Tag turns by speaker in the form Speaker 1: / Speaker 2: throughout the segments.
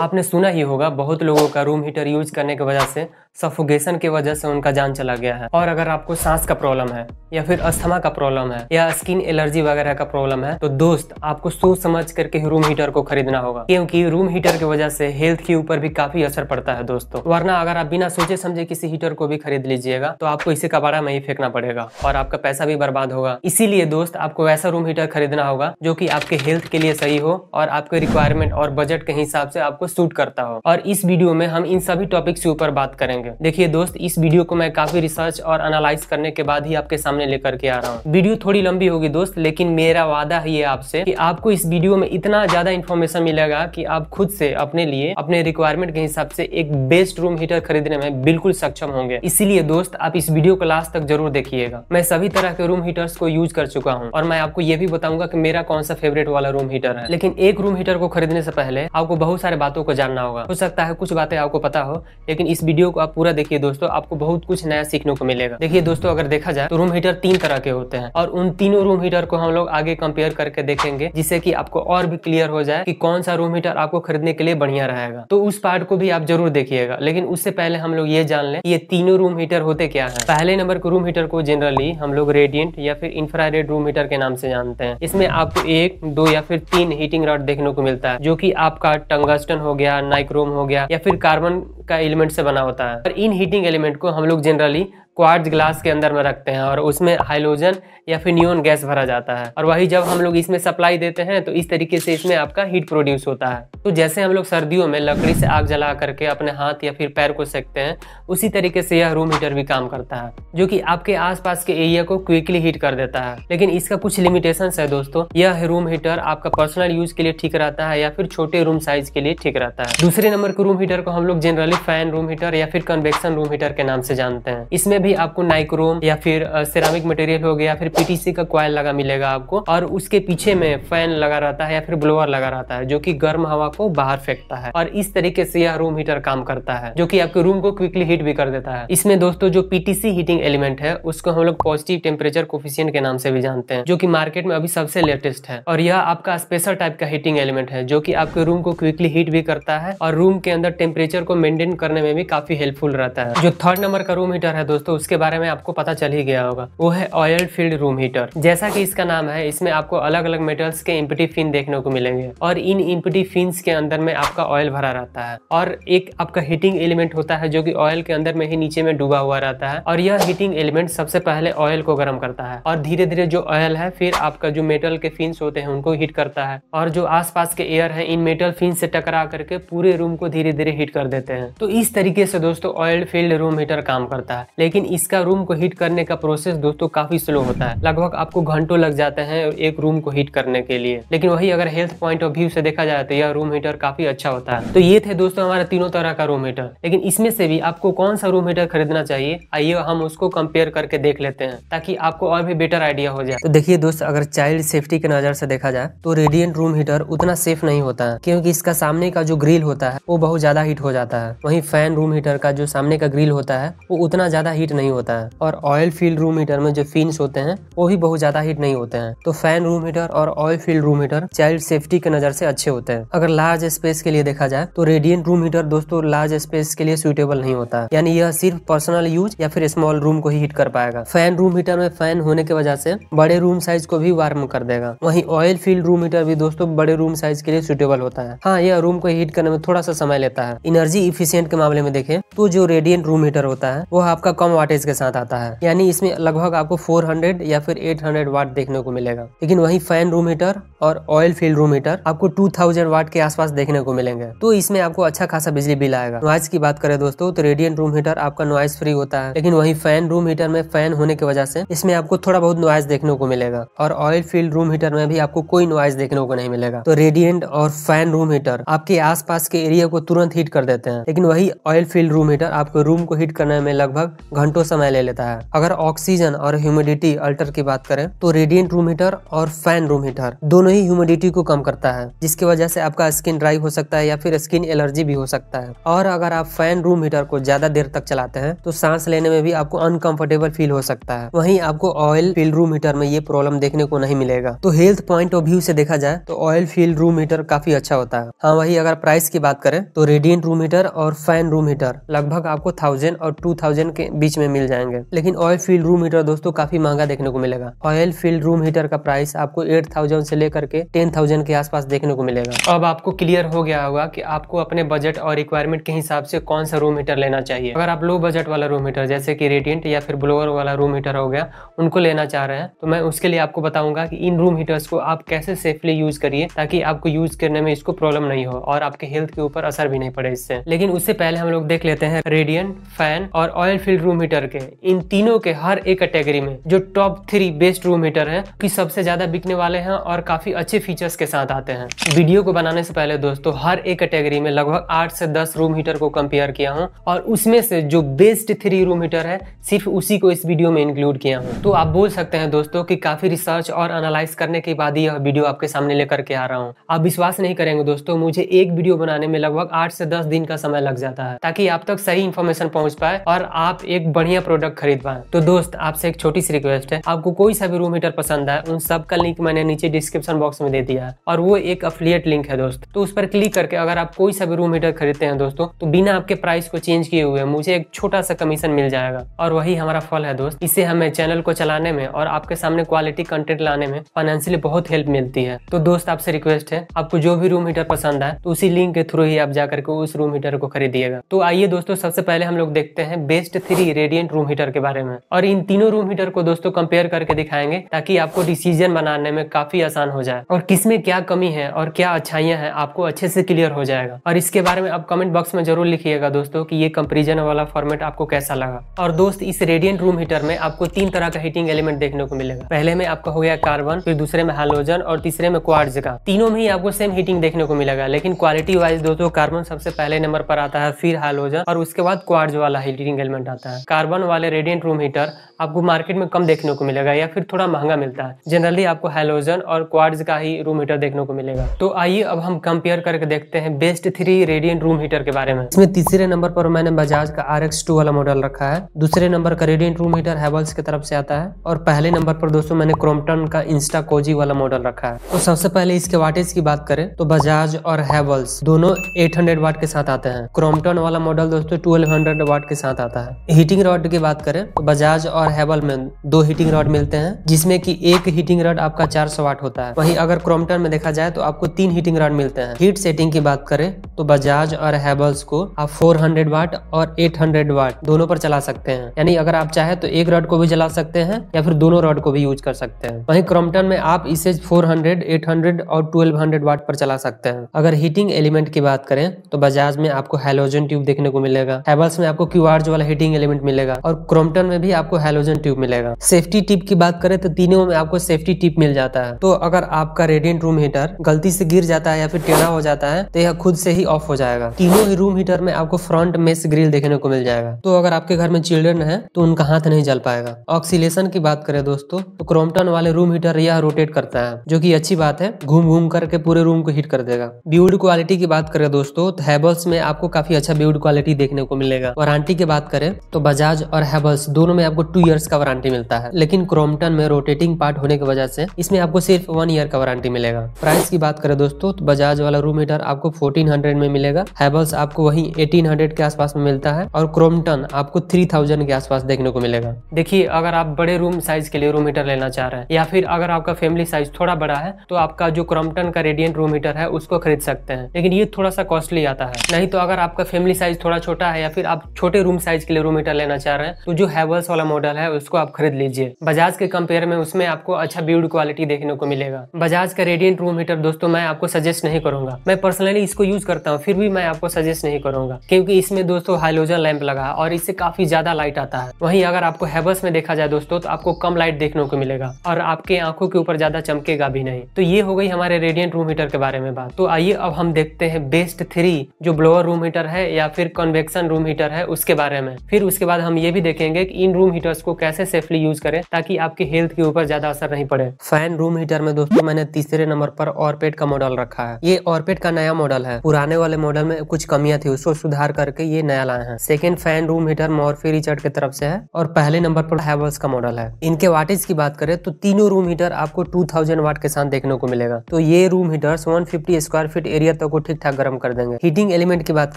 Speaker 1: आपने सुना ही होगा बहुत लोगों का रूम हीटर यूज करने की वजह से सफोगेशन की वजह से उनका जान चला गया है और अगर आपको सांस का प्रॉब्लम है या फिर अस्थमा का प्रॉब्लम है या स्किन एलर्जी वगैरह का प्रॉब्लम है तो दोस्त आपको सोच समझ करके रूम हीटर को खरीदना होगा क्योंकि रूम हीटर की वजह से हेल्थ के ऊपर भी काफी असर पड़ता है दोस्तों वरना अगर आप बिना सोचे समझे किसी हीटर को भी खरीद लीजिएगा तो आपको इसे कबाड़ा में ही फेंकना पड़ेगा और आपका पैसा भी बर्बाद होगा इसीलिए दोस्त आपको ऐसा रूम हीटर खरीदना होगा जो की आपके हेल्थ के लिए सही हो और आपके रिक्वायरमेंट और बजट के हिसाब से आपको सूट करता हो और इस वीडियो में हम इन सभी टॉपिक्स के ऊपर बात करेंगे जाएंगे देखिए दोस्त इस वीडियो को मैं काफी रिसर्च और एनालाइज करने के बाद ही आपके सामने लेकर के आ रहा हूँ वीडियो थोड़ी लंबी होगी दोस्त लेकिन मेरा वादा ही है आपसे कि आपको इस वीडियो में इतना ज्यादा इन्फॉर्मेशन मिलेगा कि आप खुद से अपने लिए अपने रिक्वायरमेंट के हिसाब से एक बेस्ट रूम हीटर खरीदने में बिल्कुल सक्षम होंगे इसीलिए दोस्त आप इस वीडियो को लास्ट तक जरूर देखिएगा मैं सभी तरह के रूम हीटर्स को यूज कर चुका हूँ और मैं आपको ये भी बताऊंगा की मेरा कौन सा फेवरेट वाला रूम हीटर है लेकिन एक रूम हीटर को खरीदने से पहले आपको बहुत सारे बातों को जानना होगा हो सकता है कुछ बातें आपको पता हो लेकिन इस वीडियो को आप होगा पूरा देखिए दोस्तों आपको बहुत कुछ नया सीखने को मिलेगा देखिए दोस्तों अगर देखा जाए तो रूम हीटर तीन तरह के होते हैं और उन तीनों रूम हीटर को हम लोग आगे कंपेयर करके देखेंगे जिससे की आपको और भी क्लियर हो जाए की कौन सा रूम हीटर आपको खरीदने के लिए बढ़िया रहेगा तो उस पार्ट को भी आप जरूर देखिएगा लेकिन उससे पहले हम लोग ये जान ले ये तीनों रूम हीटर होते क्या है पहले नंबर के रूम हीटर को जनरली हम लोग रेडियंट या फिर इंफ्रा रूम हीटर के नाम से जानते हैं इसमें आपको एक दो या फिर तीन हीटिंग रॉड देखने को मिलता है जो कि आपका टंगस्टन हो गया नाइक्रोम हो गया या फिर कार्बन का एलिमेंट से बना होता है पर इन हीटिंग एलिमेंट को हम लोग जनरली क्वार्ज ग्लास के अंदर में रखते हैं और उसमें हाइलोजन या फिर न्यून गैस भरा जाता है और वही जब हम लोग इसमें सप्लाई देते हैं तो इस तरीके से इसमें आपका हीट प्रोड्यूस होता है तो जैसे हम लोग सर्दियों में लकड़ी से आग जला करके अपने हाथ या फिर पैर को सेकते हैं उसी तरीके से यह रूम हीटर भी काम करता है जो कि आपके आसपास के एरिया को क्विकली हीट कर देता है लेकिन इसका कुछ लिमिटेशन है दोस्तों यह रूम हीटर आपका पर्सनल यूज के लिए ठीक रहता है या फिर छोटे रूम साइज के लिए ठीक रहता है दूसरे नंबर के रूम हीटर को हम लोग जनरली फैन रूम हीटर या फिर कन्वेक्शन रूम हीटर के नाम से जानते हैं इसमें भी आपको नाइक्रोम या फिर सिरामिक मटेरियल हो गया फिर पीटीसी का क्वाइल लगा मिलेगा आपको और उसके पीछे में फैन लगा रहता है या फिर ब्लोअर लगा रहता है जो की गर्म हवा को बाहर फेंकता है और इस तरीके से यह रूम हीटर काम करता है जो की आपके रूम को क्विकली हीट भी कर देता है इसमें दोस्तों जो पीटीसी हीटिंग एलिमेंट है उसको हम लोग पॉजिटिव टेम्परेचर कोफिशियंट के नाम से भी जानते हैं जो की मार्केट में अभी सबसे लेटेस्ट है और यह आपका स्पेशल टाइप का हीटिंग एलिमेंट है जो की आपके रूम को क्विकली हीट भी करता है और रूम के अंदर टेम्परेचर को मेंटेन करने में भी काफी हेल्पफुल रहता है जो थर्ड नंबर का रूम हीटर है दोस्तों उसके बारे में आपको पता चल ही गया होगा वो है ऑयल फील्ड रूम हीटर जैसा कि इसका नाम है इसमें आपको अलग अलग मेटल्स के इम्पिटी फिन देखने को मिलेंगे और इन इम्पिटी फिन्स के अंदर में आपका ऑयल भरा रहता है और एक आपका हीटिंग एलिमेंट होता है जो की ऑयल के अंदर में ही नीचे में डूबा हुआ रहता है और यह हीटिंग एलिमेंट सबसे पहले ऑयल को गर्म करता है और धीरे धीरे जो ऑयल है फिर आपका जो मेटल के फिन्स होते हैं उनको हीट करता है और जो आसपास के एयर है इन मेटल फिन से टकरा करके पूरे रूम को धीरे धीरे हीट कर देते हैं तो इस तरीके से दोस्तों ऑयल फील्ड रूम हीटर काम करता है लेकिन लेकिन इसका रूम को हीट करने का प्रोसेस दोस्तों काफी स्लो होता है लगभग आपको घंटों लग जाते हैं एक रूम को हीट करने के लिए लेकिन वही अगर हेल्थ पॉइंट ऑफ व्यू से देखा जाए तो यह रूम हीटर काफी अच्छा होता है तो ये थे दोस्तों हमारा तीनों तरह का रूम हीटर लेकिन इसमें से भी आपको कौन सा रूम हीटर खरीदना चाहिए आइए हम उसको कंपेयर करके देख लेते हैं ताकि आपको और भी बेटर आइडिया हो जाए तो देखिए दोस्त अगर चाइल्ड सेफ्टी के नजर से देखा जाए तो रेडियंट रूम हीटर उतना सेफ नहीं होता है क्योंकि इसका सामने का जो ग्रिल होता है वो बहुत ज्यादा हीट हो जाता है वही फैन रूम हीटर का जो सामने का ग्रिल होता है वो उतना ज्यादा हीट हीट नहीं होता है और ऑयल फील्ड रूम हीटर में जो फिन होते हैं वो भी बहुत ज्यादा हीट नहीं होते हैं तो फैन रूम हीटर और oil filled room heater child safety के नजर से अच्छे होते हैं अगर लार्ज स्पेस के लिए देखा जाए तो रेडियंट रूम हीटर दोस्तों लार्ज स्पेस के लिए सुटेबल नहीं होता यानी यह सिर्फ पर्सनल यूज या फिर स्मॉल रूम को ही हीट कर पाएगा फैन रूम हीटर में फैन होने की वजह से बड़े रूम साइज को भी वार्म कर देगा वहीं ऑयल फील्ड रूम हीटर भी दोस्तों बड़े रूम साइज के लिए सुटेबल होता है हाँ यह रूम को हीट करने में थोड़ा सा समय लेता है इनर्जी इफिशियंट के मामले में देखें तो जो रेडियंट रूम हीटर होता है वो आपका कम वाटेज के साथ आता है यानी इसमें लगभग आपको 400 या फिर 800 वाट देखने को मिलेगा लेकिन वही फैन रूम हीटर और ऑयल फील्ड रूम हीटर आपको 2000 वाट के आसपास देखने को मिलेंगे तो इसमें आपको अच्छा खासा बिजली बिल आएगा नॉइज की बात करें दोस्तों तो रेडियंट रूम हीटर आपका नॉइज फ्री होता है लेकिन वही फैन रूम हीटर में फैन होने की वजह से इसमें आपको थोड़ा बहुत नॉइज देखने को मिलेगा और ऑयल फील्ड रूम हीटर में भी आपको कोई नॉइज देखने को नहीं मिलेगा तो रेडियंट और फैन रूम हीटर आपके आस के एरिया को तुरंत हीट कर देते हैं लेकिन वही ऑयल फील्ड रूम हीटर आपके रूम को हीट करने में लगभग घंटे घंटों समय ले लेता है अगर ऑक्सीजन और ह्यूमिडिटी अल्टर की बात करें तो रेडियंट रूम हीटर और फैन रूम हीटर दोनों ही ह्यूमिडिटी को कम करता है जिसकी वजह से आपका स्किन ड्राई हो सकता है या फिर स्किन एलर्जी भी हो सकता है और अगर आप फैन रूम हीटर को ज्यादा देर तक चलाते हैं तो सांस लेने में भी आपको अनकंफर्टेबल फील हो सकता है वहीं आपको ऑयल फील्ड रूम हीटर में ये प्रॉब्लम देखने को नहीं मिलेगा तो हेल्थ पॉइंट ऑफ व्यू से देखा जाए तो ऑयल फील्ड रूम हीटर काफी अच्छा होता है हाँ वही अगर प्राइस की बात करें तो रेडियंट रूम हीटर और फैन रूम हीटर लगभग आपको थाउजेंड और टू थाउजेंड के बीच में मिल जाएंगे लेकिन ऑयल फील्ड रूम हीटर दोस्तों काफी महंगा देखने को मिलेगा ऑयल फील्ड रूम हीटर का प्राइस आपको एट थाउजेंड से लेकर के टेन थाउजेंड के आसपास देखने को मिलेगा अब आपको क्लियर हो गया होगा की आपको अपने बजट और रिक्वायरमेंट के हिसाब से कौन सा रूम हीटर लेना चाहिए अगर आप लो बजट वाला रूम हीटर जैसे की रेडियंट या फिर ब्लोअर वाला रूम हीटर हो गया उनको लेना चाह रहे हैं तो मैं उसके लिए आपको बताऊंगा की इन रूम हीटर्स को आप कैसे सेफली यूज करिए ताकि आपको यूज करने में इसको प्रॉब्लम नहीं हो और आपके हेल्थ के ऊपर असर भी नहीं पड़े इससे लेकिन उससे पहले हम लोग देख लेते हैं रेडियंट फैन और oil filled room heater heater के इन तीनों के हर एक कैटेगरी में जो top three best room heater है की सबसे ज्यादा बिकने वाले हैं और काफी अच्छे फीचर्स के साथ आते हैं वीडियो को बनाने से पहले दोस्तों हर एक कैटेगरी में लगभग आठ से दस रूम हीटर को कंपेयर किया हूँ और उसमें से जो बेस्ट थ्री रूम हीटर है सिर्फ उसी को इस वीडियो में इंक्लूड किया हूँ तो आप बोल सकते हैं दोस्तों की काफी रिसर्च और एनालाइज करने के बाद यह वीडियो आपके सामने लेकर के आ रहा हूँ आप विश्वास नहीं करेंगे दोस्तों मुझे एक वीडियो बनाने में लगभग आठ से दस दिन का समय लग जाता है ताकि आप तक सही इन्फॉर्मेशन पहुंच पाए और आप एक बढ़िया प्रोडक्ट खरीद पाए तो दोस्त आपसे एक छोटी सी रिक्वेस्ट है आपको कोई सा भी रूम हीटर पसंद है उन सब का लिंक मैंने नीचे डिस्क्रिप्शन बॉक्स में दे दिया है और वो एक अफिलियट लिंक है दोस्त तो उस पर क्लिक करके अगर आप कोई सा भी रूम हीटर खरीदते हैं दोस्तों तो बिना आपके प्राइस को चेंज किए हुए मुझे एक छोटा सा कमीशन मिल जाएगा और वही हमारा फल है दोस्त इससे हमें चैनल को चलाने में और आपके सामने क्वालिटी कंटेंट लाने में फाइनेंशियली बहुत हेल्प मिलती है तो दोस्त आपसे रिक्वेस्ट है आपको जो भी रूम हीटर पसंद है तो उसी लिंक के थ्रू ही आप जाकर के उस रूम हीटर को खरीदिएगा तो आइए दोस्तों सबसे पहले हम लोग देखते हैं best three radiant room heater के बारे में और इन तीनों रूम हीटर को दोस्तों कंपेयर करके दिखाएंगे ताकि आपको डिसीजन बनाने में काफी आसान हो जाए और किसमें क्या कमी है और क्या अच्छाइयाँ हैं आपको अच्छे से क्लियर हो जाएगा और इसके बारे में आप कमेंट बॉक्स में जरूर लिखिएगा दोस्तों की ये कंपेरिजन वाला फॉर्मेट आपको कैसा लगा और दोस्त इस रेडियंट रूम हीटर में आपको तीन तरह का हीटिंग एलिमेंट देखने को मिलेगा पहले में आपका हो गया कार्बन फिर दूसरे में हाइलोजन और तीसरे में क्वार्ज का तीनों में ही आपको सेम हीटिंग देखने को मिलेगा लेकिन क्वालिटी वाइज दोस्तों कार्बन सबसे पहले नंबर पर आता है फिर हाइलोजन और उसके बाद क्वार्ज वाला हीटिंग एलिमेंट आता है कार्बन वाले रेडियंट रूम हीटर आपको मार्केट में कम देखने को मिलेगा या फिर थोड़ा महंगा मिलता है जनरली आपको हेलोजन और क्वार्ड्स का ही रूम हीटर देखने को मिलेगा तो आइए अब हम कंपेयर करके देखते हैं best three radiant room heater के बारे में इसमें तीसरे नंबर पर मैंने बजाज का आर वाला मॉडल रखा है दूसरे नंबर का रेडियंट रूम हीटर हैवल्स की तरफ से आता है और पहले नंबर पर दोस्तों मैंने क्रोमटन का इंस्टा कोजी वाला मॉडल रखा है तो सबसे पहले इसके वाटेज की बात करें तो बजाज और हैवल्स दोनों एट वाट के साथ आते हैं क्रोमटन वाला मॉडल दोस्तों ट्वेल्व वाट के साथ आता है हीटिंग हीटिंग रॉड की बात करें तो बजाज और हेवल में दो हीटिंग रॉड मिलते हैं जिसमें कि एक हीटिंग रॉड आपका 400 वाट होता है वहीं अगर क्रोमटन में देखा जाए तो आपको तीन हीटिंग रॉड मिलते हैं हीट सेटिंग की बात करें तो बजाज और हैवल्स को आप 400 वाट और 800 वाट दोनों पर चला सकते हैं यानी अगर आप चाहे तो एक रॉड को भी जला सकते हैं या फिर दोनों रॉड को भी यूज कर सकते हैं वहीं क्रोमटन में आप इसे 400, 800 और 1200 वाट पर चला सकते हैं अगर हीटिंग एलिमेंट की बात करें तो बजाज में आपको हेलोजन ट्यूब देखने को मिलेगा हैवल्स में आपको क्यू वाला हीटिंग एलिमेंट मिलेगा और क्रोमटन में भी आपको हेलोजन ट्यूब मिलेगा सेफ्टी टिप की बात करें तो तीनों में आपको सेफ्टी टिप मिल जाता है तो अगर आपका रेडियंट रूम हीटर गलती से गिर जाता है या फिर टेढ़ा हो जाता है तो यह खुद से ही ऑफ हो जाएगा तीनों ही रूम हीटर में आपको फ्रंट मेस ग्रिल देखने को मिल जाएगा तो अगर आपके घर में चिल्ड्रन है तो उनका हाथ नहीं जल पाएगा ऑक्सीलेशन की बात करें दोस्तों तो क्रोमटन वाले रूम हीटर यह रोटेट करता है जो की अच्छी बात है घूम घूम करके पूरे रूम को हीट कर देगा ब्यूड क्वालिटी की बात करें दोस्तों तो हैबल्स में आपको काफी अच्छा ब्यूड क्वालिटी देखने को मिलेगा वारंटी की बात करें तो बजाज बजाज और हेबल्स दोनों में आपको टू ईयर्स का वारंटी मिलता है लेकिन क्रोमटन में रोटेटिंग पार्ट होने की वजह से इसमें आपको सिर्फ वन ईयर का वारंटी मिलेगा प्राइस की बात करें दोस्तों तो बजाज वाला रूम हीटर आपको फोर्टीन हंड्रेड में मिलेगा हेबल्स आपको वही एटीन हंड्रेड के आसपास में मिलता है और क्रोमटन आपको थ्री थाउजेंड के आसपास देखने को मिलेगा देखिए अगर आप बड़े रूम साइज के लिए रूम हीटर लेना चाह रहे हैं या फिर अगर आपका फैमिली साइज थोड़ा बड़ा है तो आपका जो क्रोमटन का रेडियंट रूम हीटर है उसको खरीद सकते हैं लेकिन ये थोड़ा सा कॉस्टली आता है नहीं तो अगर आपका फैमिली साइज थोड़ा छोटा है या फिर आप छोटे रूम साइज के लिए रूम हीटर लेना लेना चाह रहे हैं तो जो हैवल्स वाला मॉडल है उसको आप खरीद लीजिए बजाज के कंपेयर में उसमें आपको अच्छा बिल्ड क्वालिटी देखने को मिलेगा बजाज का रेडियंट रूम हीटर दोस्तों मैं आपको सजेस्ट नहीं करूंगा मैं पर्सनली इसको यूज करता हूँ फिर भी मैं आपको सजेस्ट नहीं करूंगा क्योंकि इसमें दोस्तों हाइलोजन लैंप लगा और इससे काफी ज्यादा लाइट आता है वहीं अगर आपको हैवल्स में देखा जाए दोस्तों तो आपको कम लाइट देखने को मिलेगा और आपके आंखों के ऊपर ज्यादा चमकेगा भी नहीं तो ये हो गई हमारे रेडियंट रूम हीटर के बारे में बात तो आइए अब हम देखते हैं बेस्ट थ्री जो ब्लोअर रूम हीटर है या फिर कन्वेक्शन रूम हीटर है उसके बारे में फिर उसके बाद बाद हम ये भी देखेंगे कि इन रूम हीटर्स को कैसे सेफली यूज करें ताकि आपके हेल्थ के ऊपर ज्यादा असर नहीं पड़े फैन रूम हीटर में दोस्तों मैंने तीसरे नंबर पर ऑर्पेट का मॉडल रखा है ये ऑर्पेट का नया मॉडल है पुराने वाले मॉडल में कुछ कमियां थी उसको सुधार करके ये नया लाए हैं second fan room heater Morphy Richard की तरफ से है और पहले नंबर पर हैवल्स का मॉडल है इनके वाटेज की बात करें तो तीनों रूम हीटर आपको टू थाउजेंड वाट के साथ देखने को मिलेगा तो ये room heaters one square feet area तक तो को ठीक ठाक गर्म कर देंगे हीटिंग एलिमेंट की बात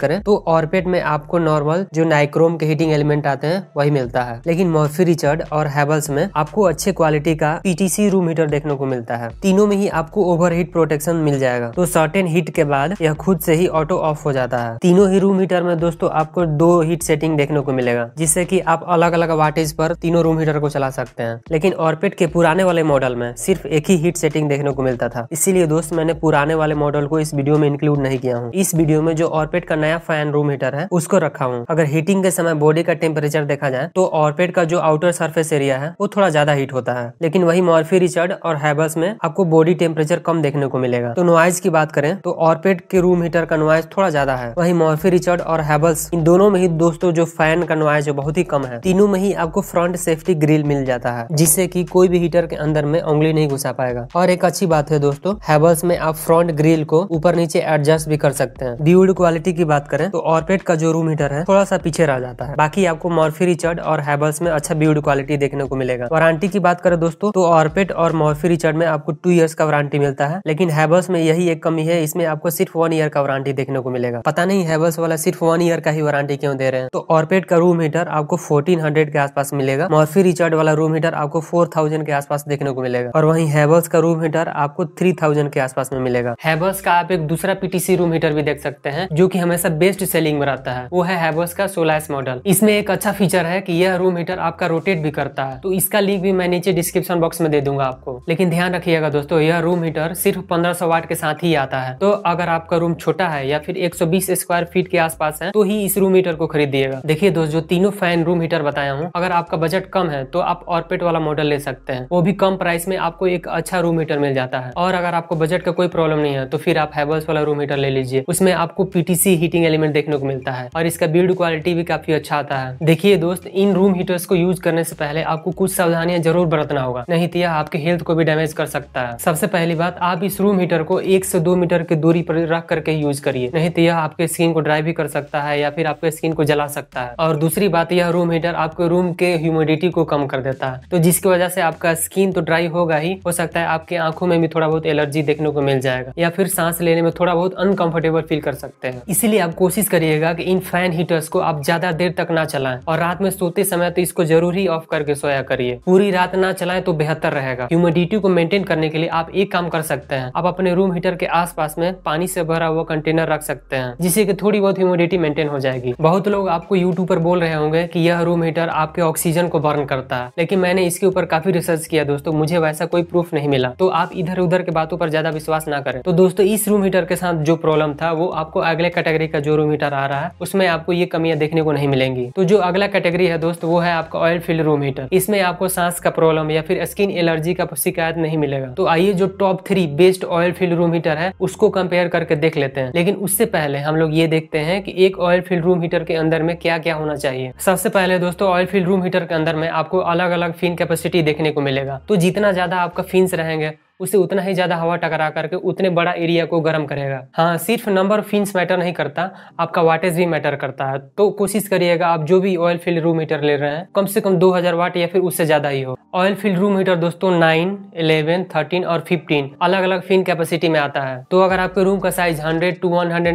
Speaker 1: करें तो ऑर्पेट में आपको नॉर्मल जो नाइक्रोम के हीटिंग एलिमेंट कराते हैं वही मिलता है लेकिन मोफी रिचर्ड और हैबल्स में आपको अच्छे क्वालिटी का पीटीसी रूम हीटर देखने को मिलता है तीनों में ही आपको ओवर हीट प्रोटेक्शन मिल जाएगा तो सर्टेन हीट के बाद यह खुद से ही ऑटो ऑफ हो जाता है तीनों ही रूम हीटर में दोस्तों आपको दो हीट सेटिंग देखने को मिलेगा जिससे की आप अलग अलग वाटेज पर तीनों रूम हीटर को चला सकते हैं लेकिन ऑर्पिट के पुराने वाले मॉडल में सिर्फ एक ही हीट सेटिंग देखने को मिलता था इसीलिए दोस्त मैंने पुराने वाले मॉडल को इस वीडियो में इंक्लूड नहीं किया हूँ इस वीडियो में जो ऑर्पिट का नया फैन रूम हीटर है उसको रखा हूँ अगर हीटिंग के समय बॉडी का टेम्परेचर टेम्परेचर देखा जाए तो ऑर्पेट का जो आउटर सर्फेस एरिया है वो थोड़ा ज्यादा हीट होता है लेकिन वही मॉर्फी रिचर्ड और हैबल्स में आपको बॉडी टेम्परेचर कम देखने को मिलेगा तो नॉइज की बात करें तो ऑर्पेट के रूम हीटर का नॉइज थोड़ा ज्यादा है वही मॉर्फी रिचर्ड और हैबल्स इन दोनों में ही दोस्तों जो फैन का नॉइज बहुत ही कम है तीनों में ही आपको फ्रंट सेफ्टी ग्रिल मिल जाता है जिससे की कोई भी हीटर के अंदर में उंगली नहीं घुसा पाएगा और एक अच्छी बात है दोस्तों हैबल्स में आप फ्रंट ग्रिल को ऊपर नीचे एडजस्ट भी कर सकते हैं ब्यूड क्वालिटी की बात करें तो ऑर्पेट का जो रूम हीटर है थोड़ा सा पीछे रह जाता है बाकी आपको मॉर्फी रिचर्ड और हैबल्स में अच्छा बिल्ड क्वालिटी देखने को मिलेगा वारंटी की बात करें दोस्तों तो ऑर्पेट और मॉर्फी रिचर्ड में आपको टू ईयर्स का वारंटी मिलता है लेकिन हैबल्स में यही एक कमी है इसमें आपको सिर्फ वन ईयर का वारंटी देखने को मिलेगा पता नहीं हैबल्स वाला सिर्फ वन ईयर का ही वारंटी क्यों दे रहे हैं तो ऑर्पेट का रूम हीटर आपको फोर्टीन के आसपास मिलेगा मॉर्फी रिचर्ड वाला रूम हीटर आपको फोर के आसपास देखने को मिलेगा और वही हैबल्स का रूम हीटर आपको थ्री के आसपास में मिलेगा हैबल्स का आप एक दूसरा पीटीसी रूम हीटर भी देख सकते हैं जो की हमेशा बेस्ट सेलिंग में रहता है वो है हैबल्स का सोलह मॉडल इसमें एक अच्छा फीचर है कि यह रूम हीटर आपका रोटेट भी करता है तो इसका लिंक भी मैं नीचे डिस्क्रिप्शन बॉक्स में दे दूंगा आपको लेकिन ध्यान रखिएगा दोस्तों यह रूम हीटर सिर्फ पंद्रह वाट के साथ ही आता है तो अगर आपका रूम छोटा है या फिर बीस स्क्वायर फीट के आसपास है तो ही इस रूम हीटर को खरीदिएगा देखिए दोस्त जो तीनों फैन रूम हीटर बताया हूँ अगर आपका बजट कम है तो आप ऑर्पेट वाला मॉडल ले सकते हैं वो भी कम प्राइस में आपको एक अच्छा रूम हीटर मिल जाता है और अगर आपको बजट का कोई प्रॉब्लम नहीं है तो फिर आप हैवल्स वाला रूम हीटर ले लीजिए उसमें आपको पीटीसी हीटिंग एलिमेंट देखने को मिलता है और इसका बिल्ड क्वालिटी भी काफी अच्छा आता है देखिए दोस्त इन रूम हीटर्स को यूज करने से पहले आपको कुछ सावधानियां जरूर बरतना होगा नहीं तो यह आपके हेल्थ को भी डैमेज कर सकता है सबसे पहली बात आप इस रूम हीटर को एक से दो मीटर की दूरी पर रख करके यूज करिए नहीं तो यह आपके स्किन को ड्राई भी कर सकता है या फिर आपके स्किन को जला सकता है और दूसरी बात यह रूम हीटर आपके रूम के ह्यूमिडिटी को कम कर देता है तो जिसकी वजह से आपका स्किन तो ड्राई होगा ही हो सकता है आपकी आंखों में भी थोड़ा बहुत एलर्जी देखने को मिल जाएगा या फिर सांस लेने में थोड़ा बहुत अनकंफर्टेबल फील कर सकते हैं इसीलिए आप कोशिश करिएगा कि इन फैन हीटर्स को आप ज्यादा देर तक ना चलाएं है और रात में सोते समय तो इसको जरूर ही ऑफ करके सोया करिए पूरी रात ना चलाएं तो बेहतर रहेगा ह्यूमिडिटी को मेंटेन करने के लिए आप एक काम कर सकते हैं आप अपने रूम हीटर के आसपास में पानी से भरा हुआ कंटेनर रख सकते हैं जिससे कि थोड़ी बहुत ह्यूमिडिटी मेंटेन हो जाएगी बहुत लोग आपको यूट्यूब पर बोल रहे होंगे कि यह रूम हीटर आपके ऑक्सीजन को बर्न करता है लेकिन मैंने इसके ऊपर काफी रिसर्च किया दोस्तों मुझे वैसा कोई प्रूफ नहीं मिला तो आप इधर उधर के बातों पर ज्यादा विश्वास ना करें तो दोस्तों इस रूम हीटर के साथ जो प्रॉब्लम था वो आपको अगले कैटेगरी का जो रूम हीटर आ रहा है उसमें आपको ये कमियां देखने को नहीं मिलेंगी तो जो अगला कैटेगरी है दोस्त वो है आपका ऑयल फील्ड रूम हीटर इसमें आपको सांस का प्रॉब्लम या फिर स्किन एलर्जी का शिकायत नहीं मिलेगा तो आइए जो top three best oil filled room heater है उसको कंपेयर करके देख लेते हैं लेकिन उससे पहले हम लोग ये देखते हैं कि एक ऑयल फील्ड रूम हीटर के अंदर में क्या क्या होना चाहिए सबसे पहले दोस्तों ऑयल फील्ड रूम हीटर के अंदर में आपको अलग अलग फिन कैपेसिटी देखने को मिलेगा तो जितना ज्यादा आपका फिन्स रहेंगे उससे उतना ही ज़्यादा हवा टकरा करके उतने बड़ा एरिया को गर्म करेगा हाँ सिर्फ नंबर ऑफ फिन्स मैटर नहीं करता आपका वाटेज भी मैटर करता है तो कोशिश करिएगा आप जो भी ऑयल फील्ड रूम हीटर ले रहे हैं कम से कम 2000 वाट या फिर उससे ज़्यादा ही हो ऑयल फील्ड रूम हीटर दोस्तों नाइन इलेवन थर्टीन और फिफ्टीन अलग अलग फिन कैपेसिटी में आता है तो अगर आपके रूम का size hundred to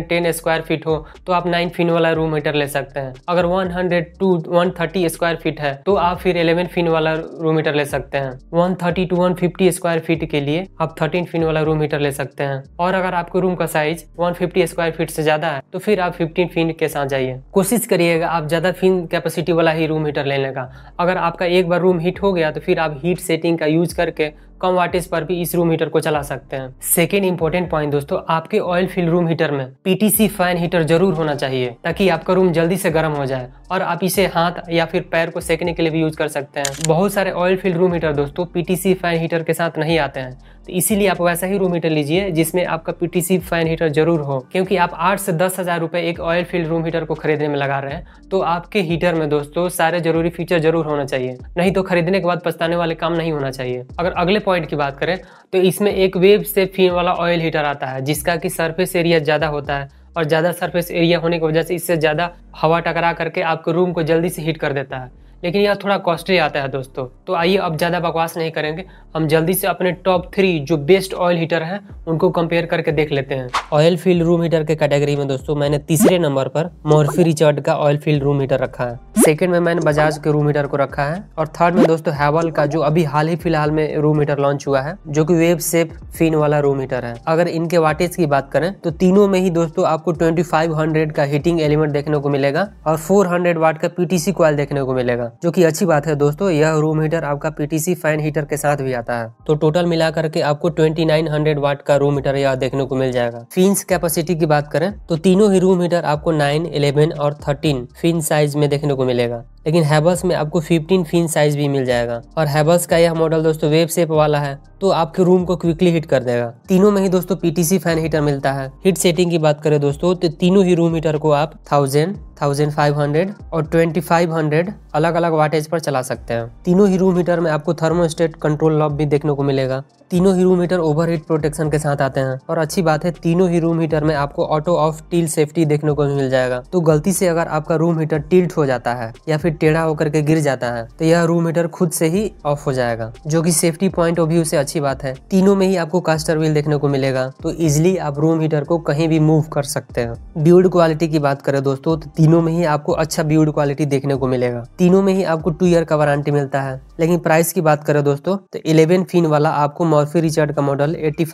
Speaker 1: ten square feet हो तो आप नाइन फिन वाला रूम हीटर ले सकते हैं अगर hundred to thirty square feet है तो आप फिर इलेवन फिन वाला रूम हीटर ले सकते हैं one thirty to fifty square feet के लिए लिए आप थर्टीन फिन वाला रूम हीटर ले सकते हैं और अगर आपके रूम का साइज 150 स्क्वायर फीट से ज्यादा है तो फिर आप 15 फिन के साथ जाइए कोशिश करिएगा आप ज्यादा फिन कैपेसिटी वाला ही रूम हीटर लेने का अगर आपका एक बार रूम हीट हो गया तो फिर आप हीट सेटिंग का यूज करके कम वाटेज पर भी इस रूम हीटर को चला सकते हैं सेकेंड इम्पोर्टेंट पॉइंट दोस्तों आपके ऑयल फील्ड रूम हीटर में पीटीसी फैन हीटर जरूर होना चाहिए ताकि आपका रूम जल्दी से गर्म हो जाए और आप इसे हाथ या फिर पैर को सेकने के लिए भी यूज कर सकते हैं बहुत सारे ऑयल फील्ड रूम हीटर दोस्तों पीटीसी फैन हीटर के साथ नहीं आते हैं तो इसीलिए आप वैसा ही रूम हीटर लीजिए जिसमें आपका पीटीसी फैन हीटर जरूर हो क्योंकि आप आठ से दस हजार रुपए एक ऑयल फील्ड रूम हीटर को खरीदने में लगा रहे हैं तो आपके हीटर में दोस्तों सारे जरूरी फीचर जरूर होना चाहिए नहीं तो खरीदने के बाद पछताने वाले काम नहीं होना चाहिए अगर अगले पॉइंट की बात करें तो इसमें एक वेब से फीन वाला ऑयल हीटर आता है जिसका कि सरफेस एरिया ज़्यादा होता है और ज़्यादा सरफेस एरिया होने की वजह से इससे ज़्यादा हवा टकरा करके आपके रूम को जल्दी से हीट कर देता है लेकिन यह थोड़ा कॉस्टली आता है दोस्तों तो आइए अब ज़्यादा बकवास नहीं करेंगे हम जल्दी से अपने टॉप थ्री जो बेस्ट ऑयल हीटर हैं उनको कंपेयर करके देख लेते हैं ऑयल फील्ड रूम हीटर के कैटेगरी में दोस्तों मैंने तीसरे नंबर पर मोर्फी रिचर्ड का ऑयल फील्ड रूम हीटर रखा है सेकेंड में मैंने बजाज के रूम हीटर को रखा है और थर्ड में दोस्तों हैवल का जो अभी हाल ही फिलहाल में रूम हीटर लॉन्च हुआ है जो कि वेब सेफ फिन वाला रूम हीटर है अगर इनके वाटेज की बात करें तो तीनों में ही दोस्तों आपको 2500 का हीटिंग एलिमेंट देखने को मिलेगा और 400 वाट का पीटीसी क्वाल देखने को मिलेगा है जो की अच्छी बात है दोस्तों यह रूम हीटर आपका पीटीसी फैन हीटर के साथ भी आता है तो टोटल मिला करके आपको 2900 वाट का रूम हीटर यह देखने को मिल जाएगा फिन्स कैपेसिटी की बात करें तो तीनों ही रूम हीटर आपको 9, 11 और 13 फिन साइज में देखने को मिलेगा लेकिन हैबल्स में आपको 15 फिन साइज भी मिल जाएगा और हैबल्स का यह मॉडल दोस्तों वेब शेप वाला है तो आपके रूम को क्विकली हीट कर देगा तीनों में ही दोस्तों पीटीसी फैन हीटर मिलता है हीट सेटिंग की बात करें दोस्तों तो तीनों ही रूम हीटर को आप थाउजेंड थाउजेंड फाइव हंड्रेड और ट्वेंटी फाइव हंड्रेड अलग अलग वाटेज पर चला सकते हैं तीनों ही रूम हीटर में आपको थर्मोस्टेट कंट्रोल लॉब भी देखने को मिलेगा तीनों ही room heater overheat protection के साथ आते हैं और अच्छी बात है तीनों ही रूम हीटर में आपको ऑटो ऑफ टील सेफ्टी देखने को मिल जाएगा तो गलती से अगर आपका रूम हीटर टिल्ट हो जाता है या फिर टेढ़ा होकर के गिर जाता है तो यह रूम हीटर खुद से ही ऑफ हो जाएगा जो कि सेफ्टी पॉइंट ऑफ व्यू से अच्छी बात है तीनों में ही आपको कास्टर व्हील देखने को मिलेगा तो इजिली आप रूम हीटर को कहीं भी मूव कर सकते हैं ब्यूड क्वालिटी की बात करें दोस्तों तो तीनों में ही आपको अच्छा ब्यूड क्वालिटी देखने को मिलेगा तीनों में ही आपको टू ईयर का वारंटी मिलता है लेकिन प्राइस की बात करें दोस्तों तो इलेवन फिन वाला आपको मॉर्फी रिचर्ड का मॉडल एट्टी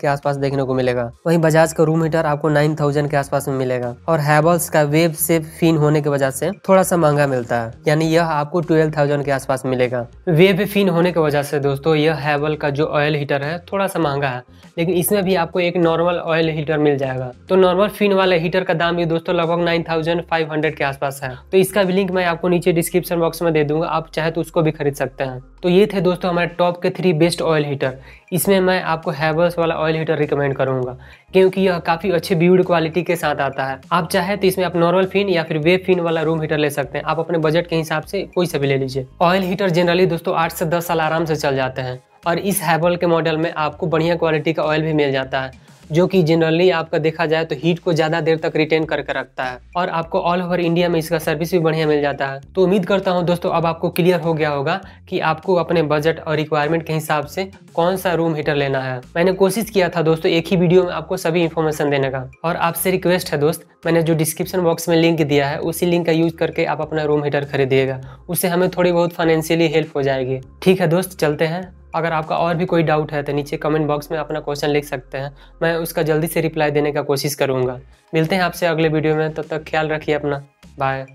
Speaker 1: के आसपास देखने को मिलेगा वहीं बजाज का रूम हीटर आपको नाइन के आसपास में मिलेगा और हैबल्स का वेब सेफ फिन होने की वजह से थोड़ा सा महंगा मिलता है है यानी यह आपको ट्वेल्व थाउजेंड के आसपास मिलेगा वेब फिन होने की वजह से दोस्तों यह हैवल का जो ऑयल हीटर है थोड़ा सा महंगा है लेकिन इसमें भी आपको एक नॉर्मल ऑयल हीटर मिल जाएगा तो नॉर्मल फिन वाले हीटर का दाम भी दोस्तों लगभग नाइन थाउजेंड फाइव हंड्रेड के आसपास है तो इसका भी लिंक मैं आपको नीचे डिस्क्रिप्शन बॉक्स में दे दूंगा आप चाहे तो उसको भी खरीद सकते हैं तो ये थे दोस्तों हमारे टॉप के थ्री बेस्ट ऑयल हीटर इसमें मैं आपको हैवर्स वाला ऑयल हीटर रिकमेंड करूंगा क्योंकि यह काफ़ी अच्छी ब्यूड क्वालिटी के साथ आता है आप चाहे तो इसमें आप नॉर्मल फिन या फिर वेब फिन वाला रूम हीटर ले सकते हैं आप अपने बजट के हिसाब से कोई सा भी ले लीजिए ऑयल हीटर जनरली दोस्तों आठ से दस साल आराम से चल जाते हैं और इस हैवल के मॉडल में आपको बढ़िया क्वालिटी का ऑयल भी मिल जाता है जो कि जनरली आपका देखा जाए तो हीट को ज़्यादा देर तक रिटेन करके रखता है और आपको ऑल ओवर इंडिया में इसका सर्विस भी बढ़िया मिल जाता है तो उम्मीद करता हूँ दोस्तों अब आपको क्लियर हो गया होगा कि आपको अपने बजट और रिक्वायरमेंट के हिसाब से कौन सा रूम हीटर लेना है मैंने कोशिश किया था दोस्तों एक ही वीडियो में आपको सभी इन्फॉर्मेशन देने का और आपसे रिक्वेस्ट है दोस्त मैंने जो डिस्क्रिप्शन बॉक्स में लिंक दिया है उसी लिंक का यूज करके आप अपना रूम हीटर खरीदिएगा उससे हमें थोड़ी बहुत फाइनेंशियली हेल्प हो जाएगी ठीक है दोस्त चलते हैं अगर आपका और भी कोई डाउट है तो नीचे कमेंट बॉक्स में अपना क्वेश्चन लिख सकते हैं मैं उसका जल्दी से रिप्लाई देने का कोशिश करूँगा मिलते हैं आपसे अगले वीडियो में तब तो तक ख्याल रखिए अपना बाय